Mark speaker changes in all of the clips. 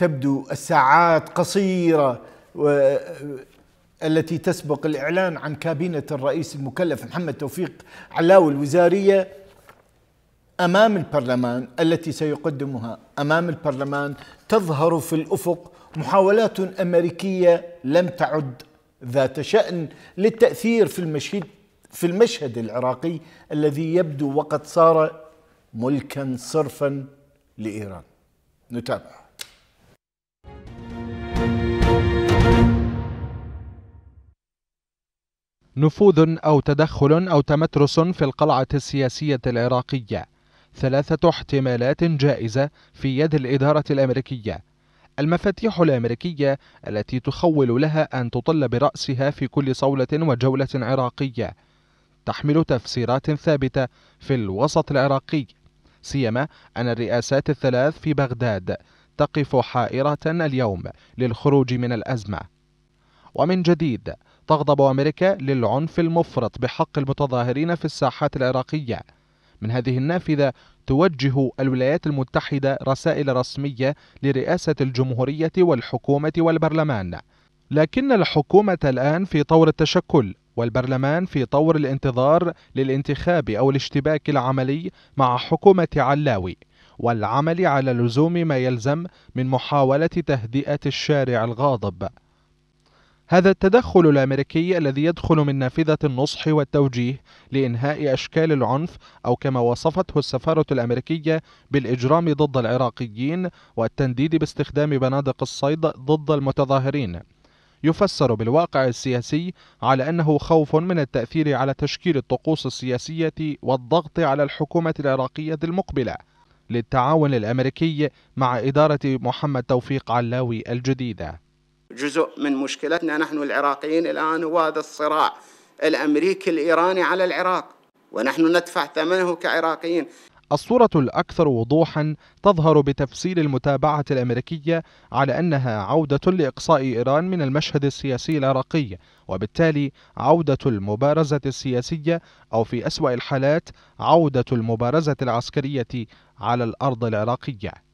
Speaker 1: تبدو الساعات قصيرة التي تسبق الإعلان عن كابينة الرئيس المكلف محمد توفيق علاوي الوزارية أمام البرلمان التي سيقدمها أمام البرلمان تظهر في الأفق محاولات أمريكية لم تعد ذات شأن للتأثير في المشهد في المشهد العراقي الذي يبدو وقد صار ملكا صرفا لإيران نتابعه
Speaker 2: نفوذ أو تدخل أو تمترس في القلعة السياسية العراقية ثلاثة احتمالات جائزة في يد الإدارة الأمريكية المفاتيح الأمريكية التي تخول لها أن تطل برأسها في كل صولة وجولة عراقية تحمل تفسيرات ثابتة في الوسط العراقي سيما أن الرئاسات الثلاث في بغداد تقف حائرة اليوم للخروج من الأزمة ومن جديد تغضب أمريكا للعنف المفرط بحق المتظاهرين في الساحات العراقية من هذه النافذة توجه الولايات المتحدة رسائل رسمية لرئاسة الجمهورية والحكومة والبرلمان لكن الحكومة الآن في طور التشكل والبرلمان في طور الانتظار للانتخاب أو الاشتباك العملي مع حكومة علاوي والعمل على لزوم ما يلزم من محاولة تهدئة الشارع الغاضب هذا التدخل الأمريكي الذي يدخل من نافذة النصح والتوجيه لإنهاء أشكال العنف أو كما وصفته السفارة الأمريكية بالإجرام ضد العراقيين والتنديد باستخدام بنادق الصيد ضد المتظاهرين يفسر بالواقع السياسي على أنه خوف من التأثير على تشكيل الطقوس السياسية والضغط على الحكومة العراقية المقبلة للتعاون الأمريكي مع إدارة محمد توفيق علاوي الجديدة
Speaker 1: جزء من مشكلتنا نحن العراقيين الآن هو هذا الصراع الأمريكي الإيراني على العراق ونحن ندفع ثمنه كعراقيين
Speaker 2: الصورة الأكثر وضوحا تظهر بتفسير المتابعة الأمريكية على أنها عودة لإقصاء إيران من المشهد السياسي العراقي وبالتالي عودة المبارزة السياسية أو في أسوأ الحالات عودة المبارزة العسكرية على الأرض العراقية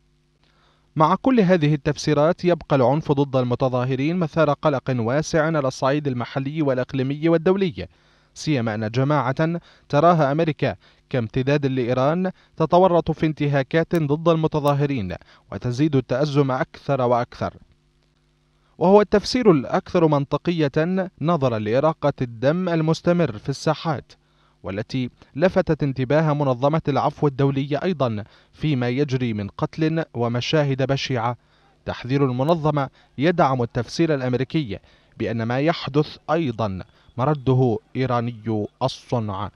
Speaker 2: مع كل هذه التفسيرات يبقى العنف ضد المتظاهرين مثار قلق واسع على الصعيد المحلي والإقليمي والدولي سيما أن جماعة تراها أمريكا كامتداد لإيران تتورط في انتهاكات ضد المتظاهرين وتزيد التأزم أكثر وأكثر وهو التفسير الأكثر منطقية نظرا لإراقة الدم المستمر في الساحات والتي لفتت انتباه منظمة العفو الدولية أيضا فيما يجري من قتل ومشاهد بشعة تحذير المنظمة يدعم التفسير الأمريكي بأن ما يحدث أيضا مرده إيراني الصنع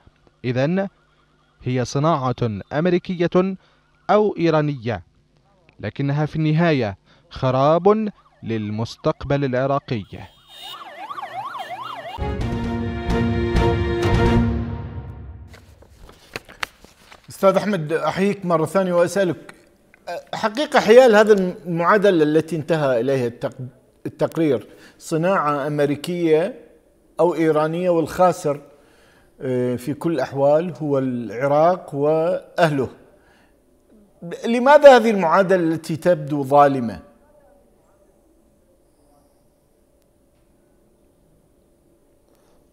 Speaker 2: إذا هي صناعة أمريكية أو إيرانية لكنها في النهاية خراب للمستقبل العراقي
Speaker 1: استاذ احمد احييك مره ثانيه واسالك حقيقه حيال هذا المعادله التي انتهى اليها التقرير صناعه امريكيه او ايرانيه والخاسر آه، في كل الاحوال هو العراق واهله لماذا هذه المعادله التي تبدو ظالمه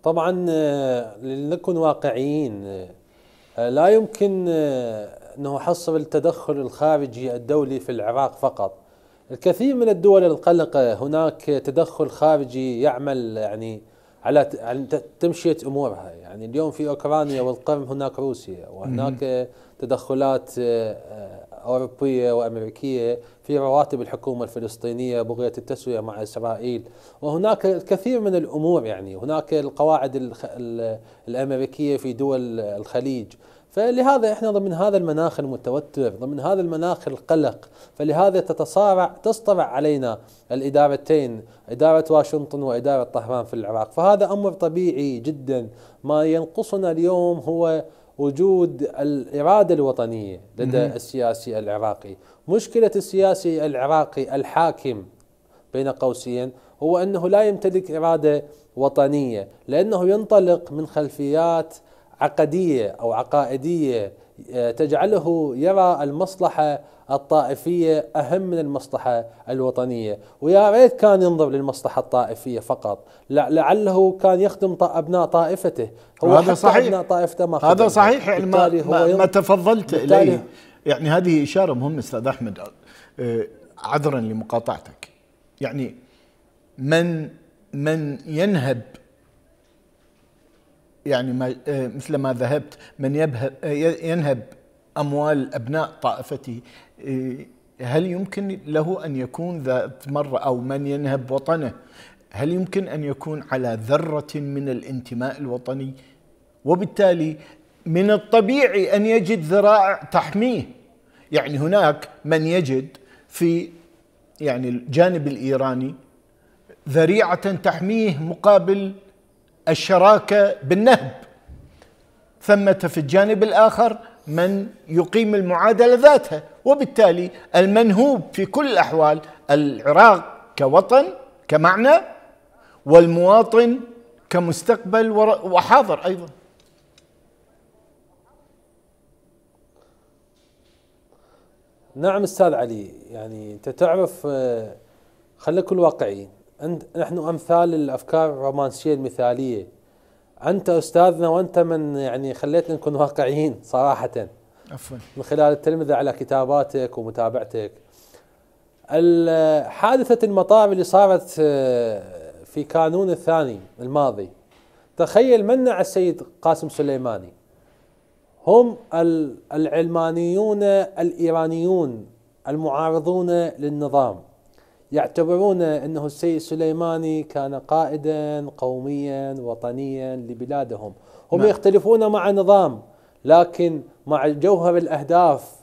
Speaker 3: طبعا آه، لنكن واقعيين آه، آه، لا يمكن آه، أنه حصر التدخل الخارجي الدولي في العراق فقط الكثير من الدول القلقة هناك تدخل خارجي يعمل يعني على تمشية أمورها يعني اليوم في أوكرانيا والقرم هناك روسيا وهناك تدخلات آه، أوروبية وأمريكية في رواتب الحكومة الفلسطينية بغية التسوية مع إسرائيل وهناك الكثير من الأمور يعني هناك القواعد الأمريكية في دول الخليج فلهذا احنا ضمن هذا المناخ المتوتر ضمن هذا المناخ القلق فلهذا تتصارع تصطرع علينا الادارتين اداره واشنطن واداره طهران في العراق فهذا امر طبيعي جدا ما ينقصنا اليوم هو وجود الإرادة الوطنية لدى السياسي العراقي مشكلة السياسي العراقي الحاكم بين قوسين هو أنه لا يمتلك إرادة وطنية لأنه ينطلق من خلفيات عقدية أو عقائدية آه، تجعله يرى المصلحة الطائفيه اهم من المصلحه الوطنيه، ويا ريت كان ينظر للمصلحه الطائفيه فقط، لعله كان يخدم ابناء طائفته، هو هذا صحيح ابناء طائفته ما هذا صحيح يعني ما, هو ما
Speaker 1: تفضلت اليه يعني هذه اشاره مهمه استاذ احمد عذرا لمقاطعتك. يعني من من ينهب يعني ما مثل ما ذهبت من ينهب اموال ابناء طائفته إيه، هل يمكن له ان يكون ذات مره او من ينهب وطنه هل يمكن ان يكون على ذره من الانتماء الوطني وبالتالي من الطبيعي ان يجد ذرائع تحميه يعني هناك من يجد في يعني الجانب الايراني ذريعه تحميه مقابل الشراكه بالنهب ثمه في الجانب الاخر من يقيم المعادله ذاتها وبالتالي المنهوب في كل الاحوال العراق كوطن كمعنى والمواطن كمستقبل وحاضر ايضا
Speaker 3: نعم استاذ علي يعني انت تعرف آه، خلينا نكون واقعيين نحن امثال الافكار الرومانسيه المثاليه انت استاذنا وانت من يعني خليتنا نكون واقعيين صراحه عفوا من خلال التلمذه على كتاباتك ومتابعتك حادثه المطاعم اللي صارت آه، في كانون الثاني الماضي تخيل منع السيد قاسم سليماني هم العلمانيون الايرانيون المعارضون للنظام يعتبرون انه السيد سليماني كان قائدا قوميا وطنيا لبلادهم هم نعم. يختلفون مع نظام لكن مع جوهر الاهداف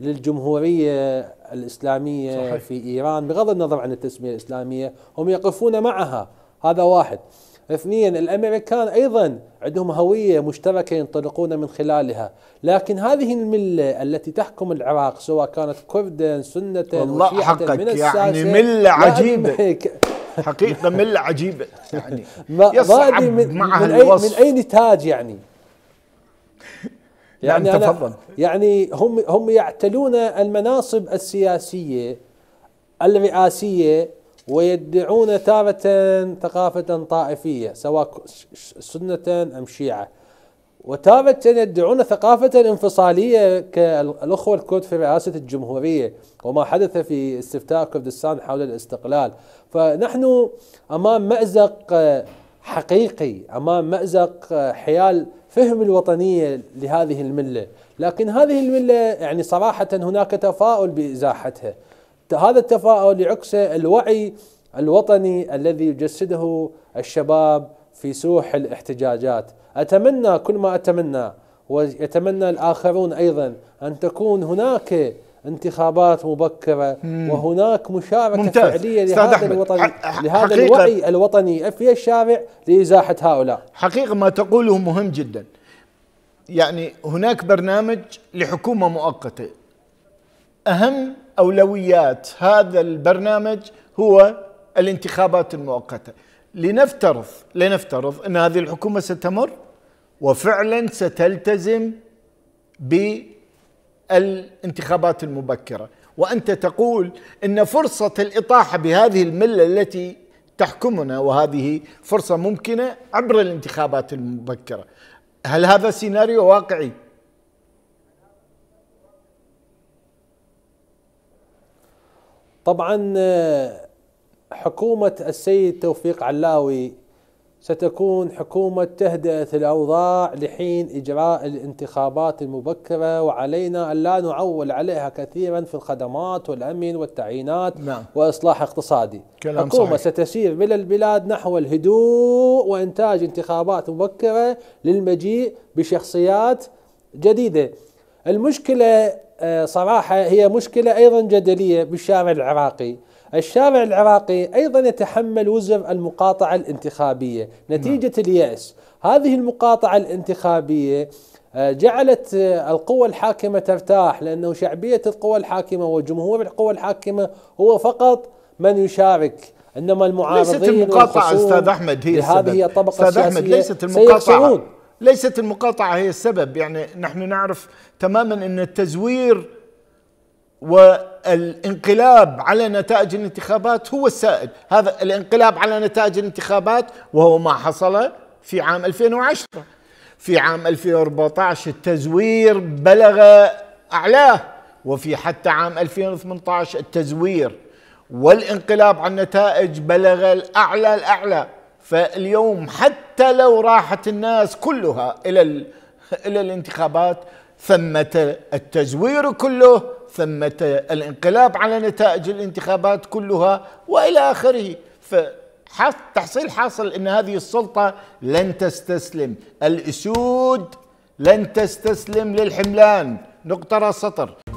Speaker 3: للجمهوريه الاسلاميه صحيح. في ايران بغض النظر عن التسميه الاسلاميه هم يقفون معها هذا واحد اثنين الامريكان ايضا عندهم هويه مشتركه ينطلقون من خلالها، لكن هذه المله التي تحكم العراق سواء كانت كردا سنه والله حقك من يعني مله عجيبه حقيقه مله عجيبه يعني يصعب من, معها من, أي من اي نتاج يعني يعني انا تفضل يعني هم هم يعتلون المناصب السياسيه الرئاسيه ويدعون تارة ثقافة طائفية سواء سنة أم شيعة وتارة يدعون ثقافة انفصالية كالأخوة الكرد في رئاسة الجمهورية وما حدث في استفتاء كردستان حول الاستقلال فنحن أمام مأزق حقيقي أمام مأزق حيال فهم الوطنية لهذه الملة لكن هذه الملة يعني صراحة هناك تفاؤل بإزاحتها هذا التفاؤل يعكسه الوعي الوطني الذي يجسده الشباب في سوح الاحتجاجات أتمنى كل ما أتمنى ويتمنى الآخرون أيضا أن تكون هناك انتخابات مبكرة وهناك مشاركة ممتاز. فعلية لهذا, الوطني لهذا الوعي الوطني في الشارع لإزاحة هؤلاء
Speaker 1: حقيقة ما تقوله مهم جدا يعني هناك برنامج لحكومة مؤقتة أهم أولويات هذا البرنامج هو الانتخابات المؤقتة لنفترض لنفترض أن هذه الحكومة ستمر وفعلا ستلتزم بالانتخابات المبكرة وأنت تقول أن فرصة الإطاحة بهذه الملة التي تحكمنا وهذه فرصة ممكنة عبر الانتخابات المبكرة هل هذا سيناريو واقعي؟
Speaker 3: طبعا آه، حكومة السيد توفيق علاوي ستكون حكومة تهدئة الأوضاع لحين إجراء الانتخابات المبكرة وعلينا أن لا نعول عليها كثيرا في الخدمات والأمن والتعيينات نعم. وإصلاح اقتصادي كلام حكومة صحيح. ستسير من البلاد نحو الهدوء وإنتاج انتخابات مبكرة للمجيء بشخصيات جديدة المشكلة آه، صراحة هي مشكلة أيضا جدلية بالشارع العراقي الشارع العراقي أيضا يتحمل وزر المقاطعة الانتخابية نعم. نتيجة اليأس هذه المقاطعة الانتخابية آه، جعلت آه، القوى الحاكمة ترتاح لأنه شعبية القوى الحاكمة وجمهور القوى الحاكمة هو فقط من يشارك انما المعارضين ليست المقاطعه استاذ احمد هي هذه الطبقه استاذ احمد
Speaker 1: ليست المقاطعه ليست المقاطعة هي السبب يعني نحن نعرف تماما أن التزوير والانقلاب على نتائج الانتخابات هو السائد هذا الانقلاب على نتائج الانتخابات وهو ما حصل في عام 2010 في عام 2014 التزوير بلغ أعلاه وفي حتى عام 2018 التزوير والانقلاب على النتائج بلغ الأعلى الأعلى فاليوم حتى حتى لو راحت الناس كلها إلى إلى الانتخابات ثمة التزوير كله ثمة الانقلاب على نتائج الانتخابات كلها وإلى آخره ف تحصيل حاصل أن هذه السلطة لن تستسلم الأسود لن تستسلم للحملان نقطة سطر